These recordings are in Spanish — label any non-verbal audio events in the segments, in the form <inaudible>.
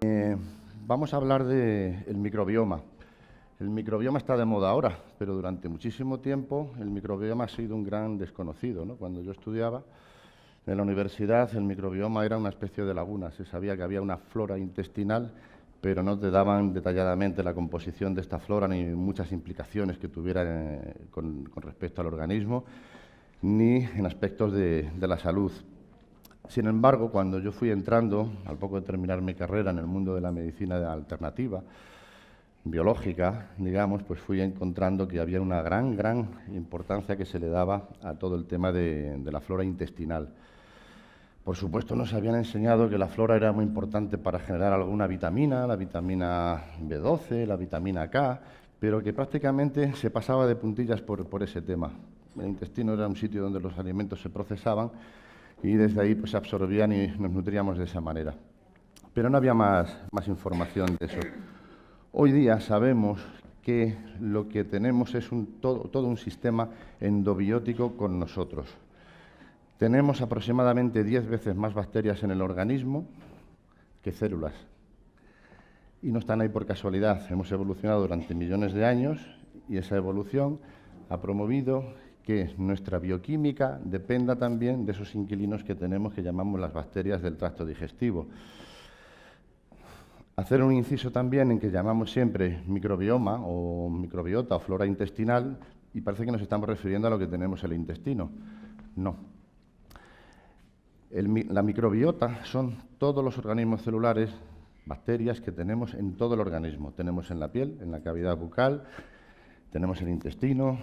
Eh, vamos a hablar del microbioma. El microbioma está de moda ahora, pero durante muchísimo tiempo el microbioma ha sido un gran desconocido. Cuando yo estudiaba en la universidad, el microbioma era una especie de laguna. Se sabía que había una flora intestinal pero no te daban detalladamente la composición de esta flora ni muchas implicaciones que tuviera eh, con, respecto al organismo, ni en aspectos de, la salud. Sin embargo, cuando yo fui entrando, al poco de terminar mi carrera en el mundo de la medicina alternativa, biológica, digamos, pues fui encontrando que había una gran, gran importancia que se le daba a todo el tema de la flora intestinal. Por supuesto, nos habían enseñado que la flora era muy importante para generar alguna vitamina, la vitamina B12, la vitamina K, pero que prácticamente se pasaba de puntillas por, ese tema. El intestino era un sitio donde los alimentos se procesaban y desde ahí pues, se absorbían y nos nutríamos de esa manera. Pero no había más, más información de eso. Hoy día sabemos que lo que tenemos es un, todo, todo un sistema endobiótico con nosotros. Tenemos aproximadamente 10 veces más bacterias en el organismo que células. Y no están ahí por casualidad. Hemos evolucionado durante millones de años y esa evolución ha promovido que nuestra bioquímica dependa también de esos inquilinos que tenemos que llamamos las bacterias del tracto digestivo. Hacer un inciso también en que llamamos siempre microbioma o microbiota o flora intestinal y parece que nos estamos refiriendo a lo que tenemos el intestino. No, la microbiota son todos los organismos celulares, bacterias que tenemos en todo el organismo. Tenemos en la piel, en la cavidad bucal, tenemos el intestino,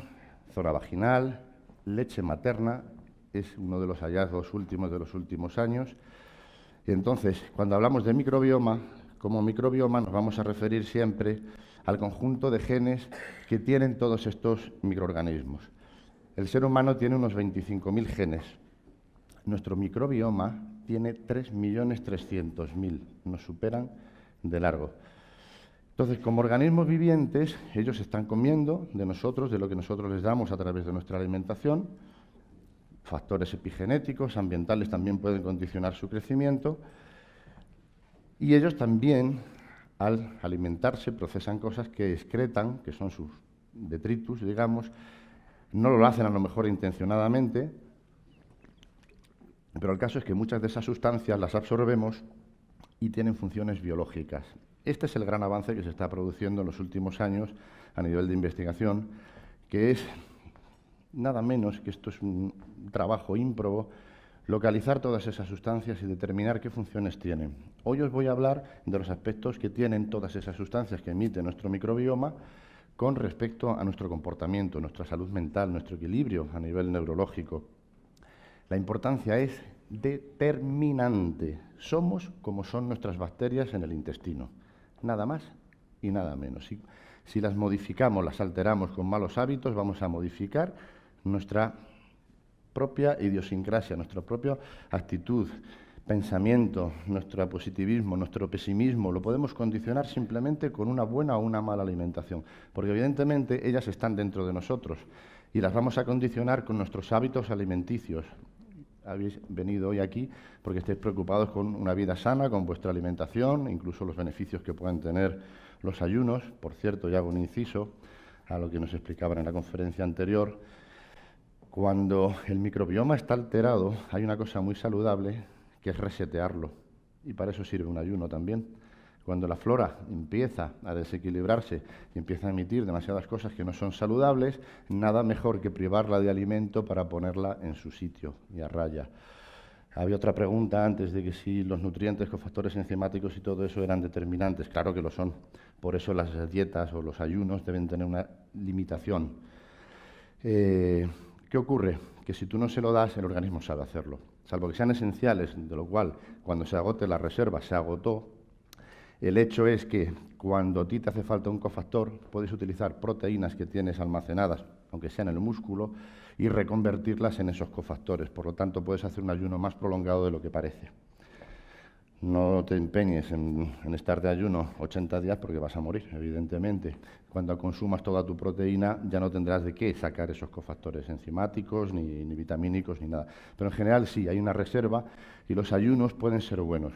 zona vaginal, leche materna, es uno de los hallazgos últimos de los últimos años. Y entonces, cuando hablamos de microbioma, como microbioma nos vamos a referir siempre al conjunto de genes que tienen todos estos microorganismos. El ser humano tiene unos 25.000 genes, nuestro microbioma tiene 3.300.000, nos superan de largo. Entonces, como organismos vivientes, ellos están comiendo de nosotros, de lo que nosotros les damos a través de nuestra alimentación. Factores epigenéticos, ambientales también pueden condicionar su crecimiento. Y ellos también, al alimentarse, procesan cosas que excretan, que son sus detritus, digamos. No lo hacen a lo mejor intencionadamente, pero el caso es que muchas de esas sustancias las absorbemos y tienen funciones biológicas. Este es el gran avance que se está produciendo en los últimos años a nivel de investigación, que es nada menos que esto es un trabajo ímprobo, localizar todas esas sustancias y determinar qué funciones tienen. Hoy os voy a hablar de los aspectos que tienen todas esas sustancias que emite nuestro microbioma con respecto a nuestro comportamiento, nuestra salud mental, nuestro equilibrio a nivel neurológico, la importancia es determinante. Somos como son nuestras bacterias en el intestino, nada más y nada menos. Si, las modificamos, las alteramos con malos hábitos, vamos a modificar nuestra propia idiosincrasia, nuestra propia actitud, pensamiento, nuestro positivismo, nuestro pesimismo, lo podemos condicionar simplemente con una buena o una mala alimentación, porque evidentemente ellas están dentro de nosotros y las vamos a condicionar con nuestros hábitos alimenticios, habéis venido hoy aquí porque estáis preocupados con una vida sana, con vuestra alimentación, incluso los beneficios que puedan tener los ayunos. Por cierto, ya hago un inciso a lo que nos explicaban en la conferencia anterior. Cuando el microbioma está alterado, hay una cosa muy saludable que es resetearlo. Y para eso sirve un ayuno también. Cuando la flora empieza a desequilibrarse y empieza a emitir demasiadas cosas que no son saludables, nada mejor que privarla de alimento para ponerla en su sitio y a raya. Había otra pregunta antes de que si los nutrientes, factores enzimáticos y todo eso eran determinantes. Claro que lo son. Por eso las dietas o los ayunos deben tener una limitación. Eh, ¿Qué ocurre? Que si tú no se lo das, el organismo sabe hacerlo. Salvo que sean esenciales, de lo cual cuando se agote la reserva se agotó, el hecho es que cuando a ti te hace falta un cofactor, puedes utilizar proteínas que tienes almacenadas, aunque sean en el músculo, y reconvertirlas en esos cofactores. Por lo tanto, puedes hacer un ayuno más prolongado de lo que parece. No te empeñes en, estar de ayuno 80 días porque vas a morir, evidentemente. Cuando consumas toda tu proteína ya no tendrás de qué sacar esos cofactores enzimáticos, ni vitamínicos, ni nada. Pero en general sí, hay una reserva y los ayunos pueden ser buenos.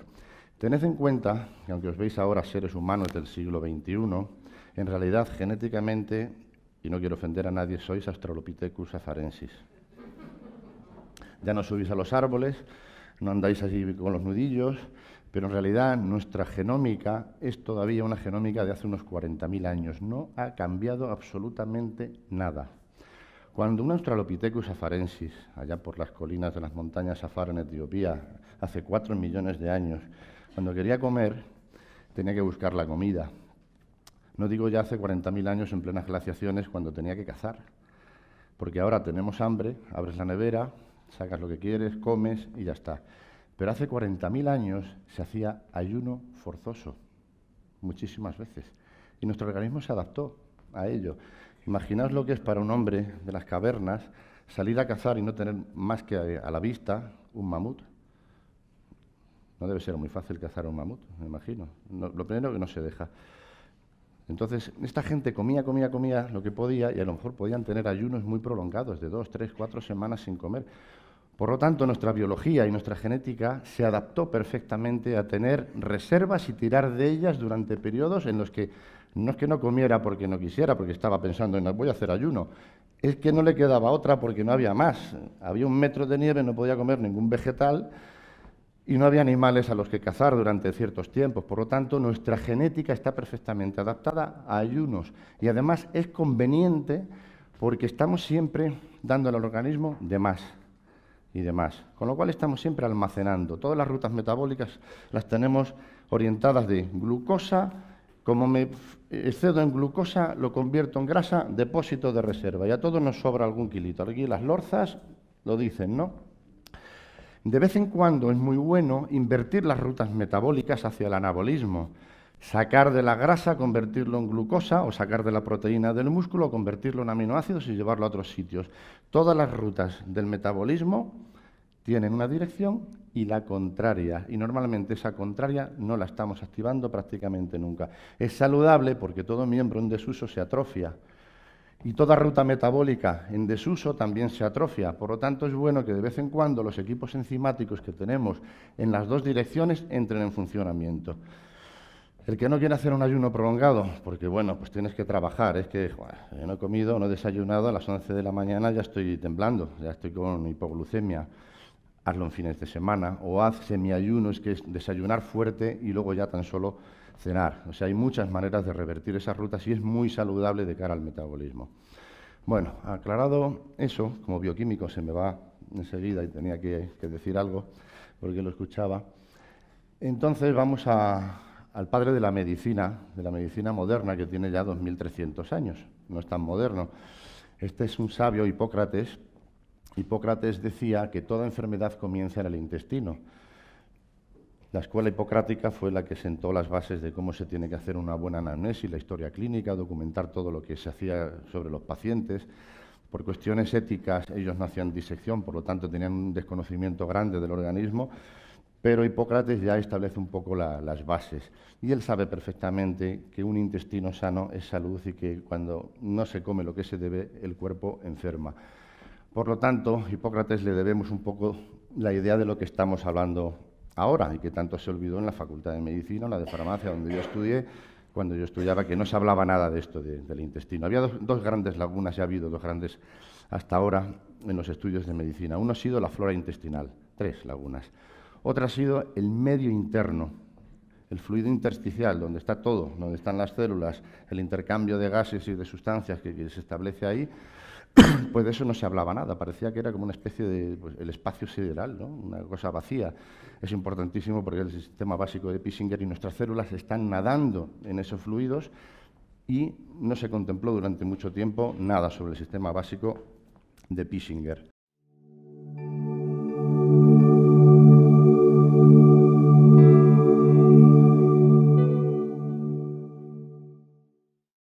Tened en cuenta que aunque os veis ahora seres humanos del siglo XXI, en realidad genéticamente, y no quiero ofender a nadie, sois Australopithecus afarensis. Ya no subís a los árboles, no andáis allí con los nudillos, pero en realidad nuestra genómica es todavía una genómica de hace unos 40.000 años. No ha cambiado absolutamente nada. Cuando un Australopithecus afarensis, allá por las colinas de las montañas Afar en Etiopía, hace 4 millones de años, cuando quería comer, tenía que buscar la comida. No digo ya hace 40.000 años en plenas glaciaciones cuando tenía que cazar. Porque ahora tenemos hambre, abres la nevera, sacas lo que quieres, comes y ya está. Pero hace 40.000 años se hacía ayuno forzoso, muchísimas veces. Y nuestro organismo se adaptó a ello. Imaginaos lo que es para un hombre de las cavernas salir a cazar y no tener más que a la vista un mamut no debe ser muy fácil cazar un mamut, me imagino. lo primero que no se deja. Entonces, esta gente comía, comía, comía lo que podía y a lo mejor podían tener ayunos muy prolongados, de dos, tres, cuatro semanas sin comer. Por lo tanto, nuestra biología y nuestra genética se adaptó perfectamente a tener reservas y tirar de ellas durante periodos en los que no es que no comiera porque no quisiera, porque estaba pensando en voy a hacer ayuno, es que no le quedaba otra porque no había más. Había un metro de nieve, no podía comer ningún vegetal y no había animales a los que cazar durante ciertos tiempos. Por lo tanto, nuestra genética está perfectamente adaptada a ayunos y además es conveniente porque estamos siempre dando al organismo de más y de más. Con lo cual estamos siempre almacenando. Todas las rutas metabólicas las tenemos orientadas de glucosa, como me excedo en glucosa, lo convierto en grasa, depósito de reserva. Y a todos nos sobra algún kilito. Aquí las lorzas lo dicen, ¿no? De vez en cuando es muy bueno invertir las rutas metabólicas hacia el anabolismo, sacar de la grasa, convertirlo en glucosa o sacar de la proteína del músculo, convertirlo en aminoácidos y llevarlo a otros sitios. Todas las rutas del metabolismo tienen una dirección y la contraria. Y normalmente esa contraria no la estamos activando prácticamente nunca. Es saludable porque todo miembro en desuso se atrofia y toda ruta metabólica en desuso también se atrofia. Por lo tanto, es bueno que de vez en cuando los equipos enzimáticos que tenemos en las dos direcciones entren en funcionamiento. El que no quiere hacer un ayuno prolongado, porque bueno, pues tienes que trabajar, es que no he comido, no he desayunado, a las 11 de la mañana ya estoy temblando, ya estoy con hipoglucemia hazlo en fines de semana, o haz Es que es desayunar fuerte y luego ya tan solo cenar. O sea, hay muchas maneras de revertir esas rutas y es muy saludable de cara al metabolismo. Bueno, aclarado eso, como bioquímico se me va enseguida y tenía que, decir algo porque lo escuchaba, entonces vamos al padre de la medicina, de la medicina moderna, que tiene ya 2.300 años, no es tan moderno. Este es un sabio, Hipócrates, Hipócrates decía que toda enfermedad comienza en el intestino. La escuela hipocrática fue la que sentó las bases de cómo se tiene que hacer una buena anamnesis, la historia clínica, documentar todo lo que se hacía sobre los pacientes. Por cuestiones éticas, ellos no hacían disección, por lo tanto tenían un desconocimiento grande del organismo, pero Hipócrates ya establece un poco las bases. Y él sabe perfectamente que un intestino sano es salud y que cuando no se come lo que se debe, el cuerpo enferma. Por lo tanto, Hipócrates le debemos un poco la idea de lo que estamos hablando ahora y que tanto se olvidó en la Facultad de Medicina la de Farmacia, donde yo estudié, cuando yo estudiaba, que no se hablaba nada de esto del intestino. Había dos, grandes lagunas, ya ha habido dos grandes hasta ahora en los estudios de medicina. Uno ha sido la flora intestinal, tres lagunas. Otra ha sido el medio interno, el fluido intersticial, donde está todo, donde están las células, el intercambio de gases y de sustancias que se establece ahí. <coughs> pues de eso no se hablaba nada, parecía que era como una especie de pues, el espacio sideral, ¿no? una cosa vacía. Es importantísimo porque el sistema básico de Pissinger y nuestras células están nadando en esos fluidos y no se contempló durante mucho tiempo nada sobre el sistema básico de Pissinger.